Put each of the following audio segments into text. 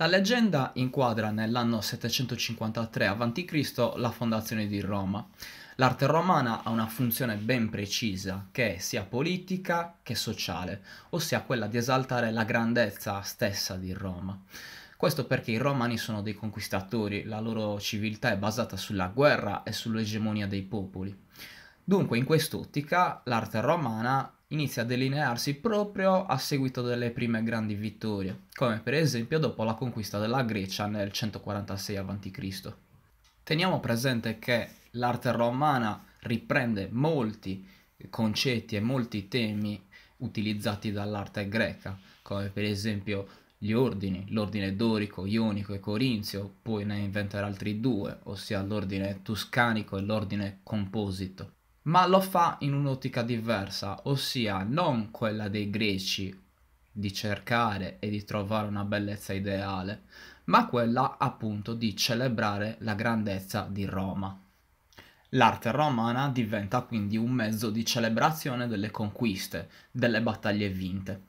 La leggenda inquadra nell'anno 753 a.C. la fondazione di Roma. L'arte romana ha una funzione ben precisa, che è sia politica che sociale, ossia quella di esaltare la grandezza stessa di Roma. Questo perché i romani sono dei conquistatori, la loro civiltà è basata sulla guerra e sull'egemonia dei popoli. Dunque, in quest'ottica, l'arte romana inizia a delinearsi proprio a seguito delle prime grandi vittorie, come per esempio dopo la conquista della Grecia nel 146 a.C. Teniamo presente che l'arte romana riprende molti concetti e molti temi utilizzati dall'arte greca, come per esempio gli ordini, l'ordine dorico, ionico e corinzio, poi ne inventerà altri due, ossia l'ordine tuscanico e l'ordine composito ma lo fa in un'ottica diversa, ossia non quella dei greci di cercare e di trovare una bellezza ideale, ma quella appunto di celebrare la grandezza di Roma. L'arte romana diventa quindi un mezzo di celebrazione delle conquiste, delle battaglie vinte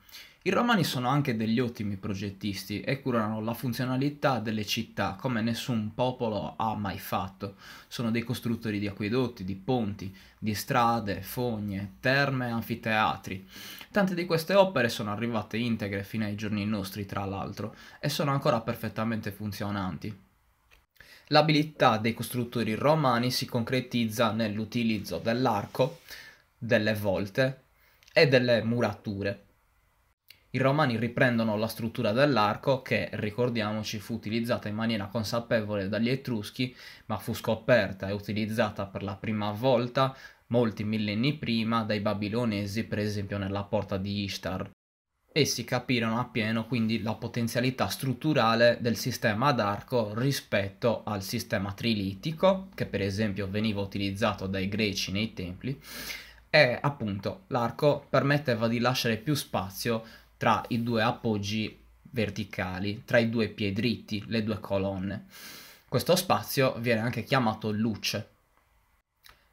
i romani sono anche degli ottimi progettisti e curano la funzionalità delle città come nessun popolo ha mai fatto. Sono dei costruttori di acquedotti, di ponti, di strade, fogne, terme, anfiteatri. Tante di queste opere sono arrivate integre fino ai giorni nostri, tra l'altro, e sono ancora perfettamente funzionanti. L'abilità dei costruttori romani si concretizza nell'utilizzo dell'arco, delle volte e delle murature i Romani riprendono la struttura dell'arco che, ricordiamoci, fu utilizzata in maniera consapevole dagli Etruschi, ma fu scoperta e utilizzata per la prima volta molti millenni prima dai babilonesi, per esempio nella porta di Ishtar. Essi capirono appieno quindi la potenzialità strutturale del sistema d'arco rispetto al sistema trilitico, che per esempio veniva utilizzato dai greci nei templi, e appunto l'arco permetteva di lasciare più spazio tra i due appoggi verticali, tra i due piedi dritti, le due colonne. Questo spazio viene anche chiamato luce.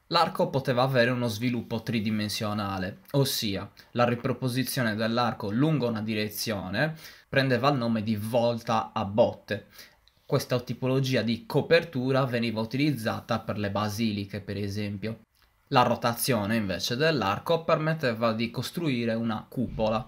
L'arco poteva avere uno sviluppo tridimensionale, ossia la riproposizione dell'arco lungo una direzione prendeva il nome di volta a botte. Questa tipologia di copertura veniva utilizzata per le basiliche, per esempio. La rotazione invece dell'arco permetteva di costruire una cupola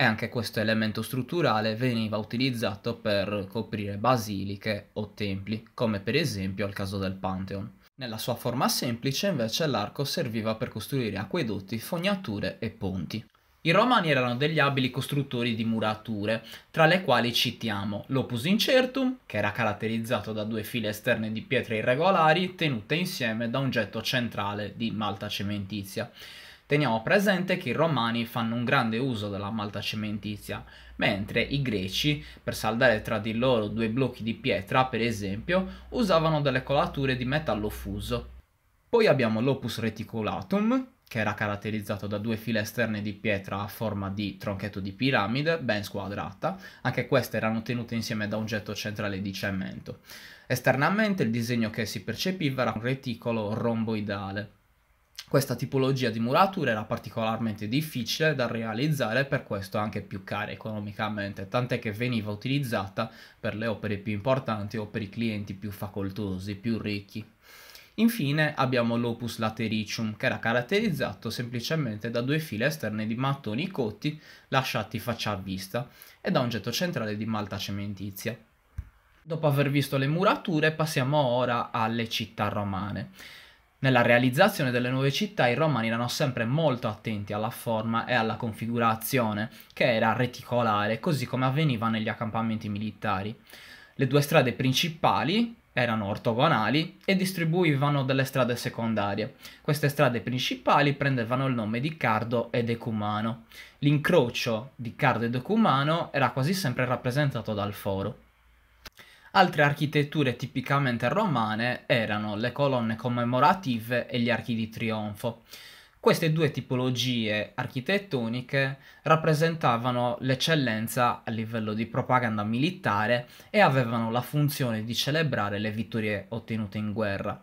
e anche questo elemento strutturale veniva utilizzato per coprire basiliche o templi, come per esempio al caso del Pantheon. Nella sua forma semplice invece l'arco serviva per costruire acquedotti, fognature e ponti. I Romani erano degli abili costruttori di murature, tra le quali citiamo l'opus incertum, che era caratterizzato da due file esterne di pietre irregolari tenute insieme da un getto centrale di malta cementizia. Teniamo presente che i romani fanno un grande uso della malta cementizia, mentre i greci, per saldare tra di loro due blocchi di pietra, per esempio, usavano delle colature di metallo fuso. Poi abbiamo l'opus reticulatum, che era caratterizzato da due file esterne di pietra a forma di tronchetto di piramide, ben squadrata, anche queste erano tenute insieme da un getto centrale di cemento. Esternamente il disegno che si percepiva era un reticolo romboidale. Questa tipologia di muratura era particolarmente difficile da realizzare e per questo anche più cara economicamente, tant'è che veniva utilizzata per le opere più importanti o per i clienti più facoltosi, più ricchi. Infine abbiamo l'opus latericium, che era caratterizzato semplicemente da due file esterne di mattoni cotti lasciati faccia a vista e da un getto centrale di malta cementizia. Dopo aver visto le murature passiamo ora alle città romane. Nella realizzazione delle nuove città i romani erano sempre molto attenti alla forma e alla configurazione, che era reticolare, così come avveniva negli accampamenti militari. Le due strade principali erano ortogonali e distribuivano delle strade secondarie. Queste strade principali prendevano il nome di Cardo e Decumano. L'incrocio di Cardo e Decumano era quasi sempre rappresentato dal foro. Altre architetture tipicamente romane erano le colonne commemorative e gli archi di trionfo. Queste due tipologie architettoniche rappresentavano l'eccellenza a livello di propaganda militare e avevano la funzione di celebrare le vittorie ottenute in guerra.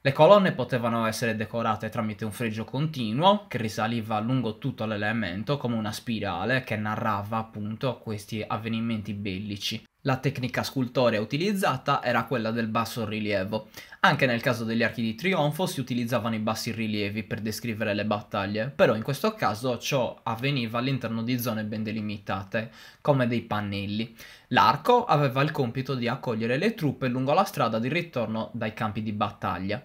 Le colonne potevano essere decorate tramite un fregio continuo che risaliva lungo tutto l'elemento come una spirale che narrava appunto questi avvenimenti bellici. La tecnica scultorea utilizzata era quella del bassorilievo. Anche nel caso degli archi di trionfo si utilizzavano i bassi rilievi per descrivere le battaglie, però in questo caso ciò avveniva all'interno di zone ben delimitate, come dei pannelli. L'arco aveva il compito di accogliere le truppe lungo la strada di ritorno dai campi di battaglia.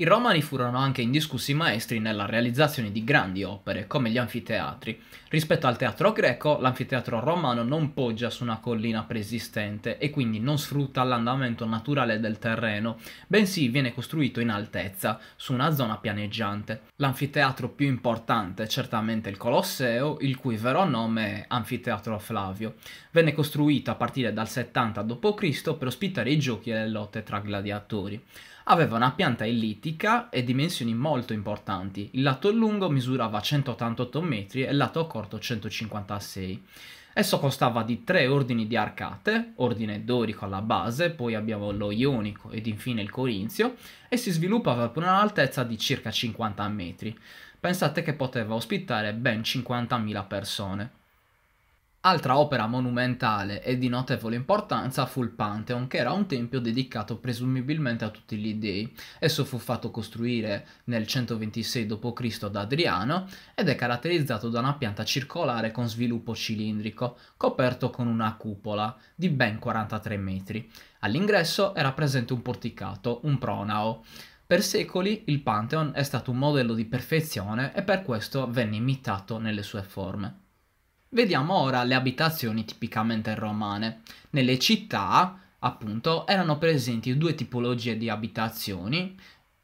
I Romani furono anche indiscussi maestri nella realizzazione di grandi opere, come gli anfiteatri. Rispetto al teatro greco, l'anfiteatro romano non poggia su una collina preesistente e quindi non sfrutta l'andamento naturale del terreno, bensì viene costruito in altezza, su una zona pianeggiante. L'anfiteatro più importante è certamente il Colosseo, il cui vero nome è Anfiteatro Flavio. Venne costruito a partire dal 70 d.C. per ospitare i giochi e le lotte tra gladiatori aveva una pianta ellittica e dimensioni molto importanti. Il lato lungo misurava 188 metri e il lato corto 156. Esso costava di tre ordini di arcate, ordine dorico alla base, poi abbiamo lo ionico ed infine il corinzio, e si sviluppava per un'altezza di circa 50 metri. Pensate che poteva ospitare ben 50.000 persone. Altra opera monumentale e di notevole importanza fu il Pantheon, che era un tempio dedicato presumibilmente a tutti gli dei. Esso fu fatto costruire nel 126 d.C. da Adriano ed è caratterizzato da una pianta circolare con sviluppo cilindrico, coperto con una cupola di ben 43 metri. All'ingresso era presente un porticato, un pronao. Per secoli il Pantheon è stato un modello di perfezione e per questo venne imitato nelle sue forme. Vediamo ora le abitazioni tipicamente romane. Nelle città, appunto, erano presenti due tipologie di abitazioni,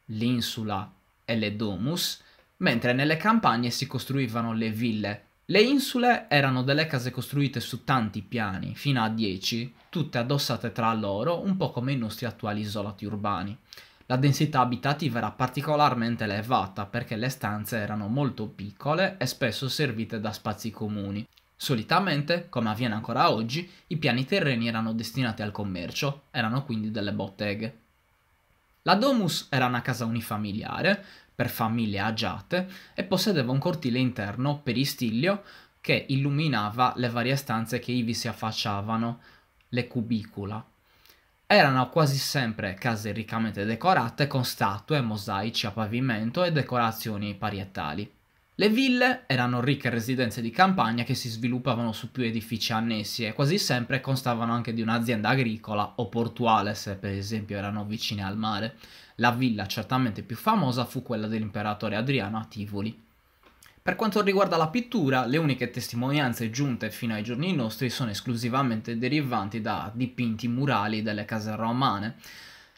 l'insula e le domus, mentre nelle campagne si costruivano le ville. Le insule erano delle case costruite su tanti piani, fino a 10, tutte addossate tra loro, un po' come i nostri attuali isolati urbani. La densità abitativa era particolarmente elevata perché le stanze erano molto piccole e spesso servite da spazi comuni. Solitamente, come avviene ancora oggi, i piani terreni erano destinati al commercio, erano quindi delle botteghe. La domus era una casa unifamiliare, per famiglie agiate, e possedeva un cortile interno per peristiglio che illuminava le varie stanze che ivi si affacciavano, le cubicula erano quasi sempre case riccamente decorate con statue, mosaici a pavimento e decorazioni parietali. Le ville erano ricche residenze di campagna che si sviluppavano su più edifici annessi e quasi sempre constavano anche di un'azienda agricola o portuale se per esempio erano vicine al mare. La villa certamente più famosa fu quella dell'imperatore Adriano a Tivoli. Per quanto riguarda la pittura, le uniche testimonianze giunte fino ai giorni nostri sono esclusivamente derivanti da dipinti murali delle case romane.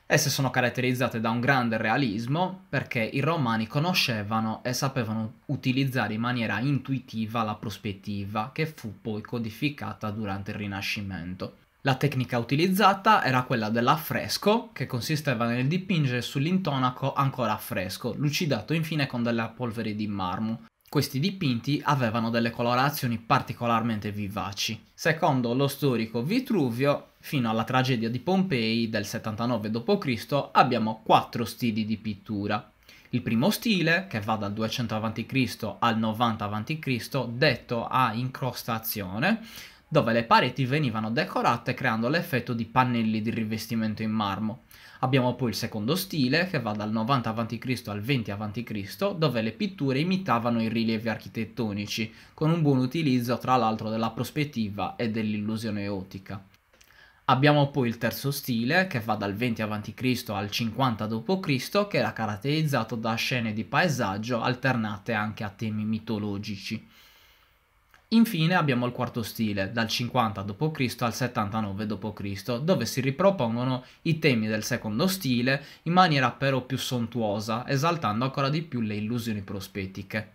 Esse sono caratterizzate da un grande realismo perché i romani conoscevano e sapevano utilizzare in maniera intuitiva la prospettiva che fu poi codificata durante il Rinascimento. La tecnica utilizzata era quella dell'affresco, che consisteva nel dipingere sull'intonaco ancora fresco, lucidato infine con della polvere di marmo. Questi dipinti avevano delle colorazioni particolarmente vivaci. Secondo lo storico Vitruvio, fino alla tragedia di Pompei del 79 d.C. abbiamo quattro stili di pittura. Il primo stile, che va dal 200 a.C. al 90 a.C., detto a incrostazione, dove le pareti venivano decorate creando l'effetto di pannelli di rivestimento in marmo. Abbiamo poi il secondo stile, che va dal 90 a.C. al 20 a.C., dove le pitture imitavano i rilievi architettonici, con un buon utilizzo tra l'altro della prospettiva e dell'illusione ottica. Abbiamo poi il terzo stile, che va dal 20 a.C. al 50 d.C., che era caratterizzato da scene di paesaggio alternate anche a temi mitologici. Infine abbiamo il quarto stile, dal 50 d.C. al 79 d.C., dove si ripropongono i temi del secondo stile in maniera però più sontuosa, esaltando ancora di più le illusioni prospettiche.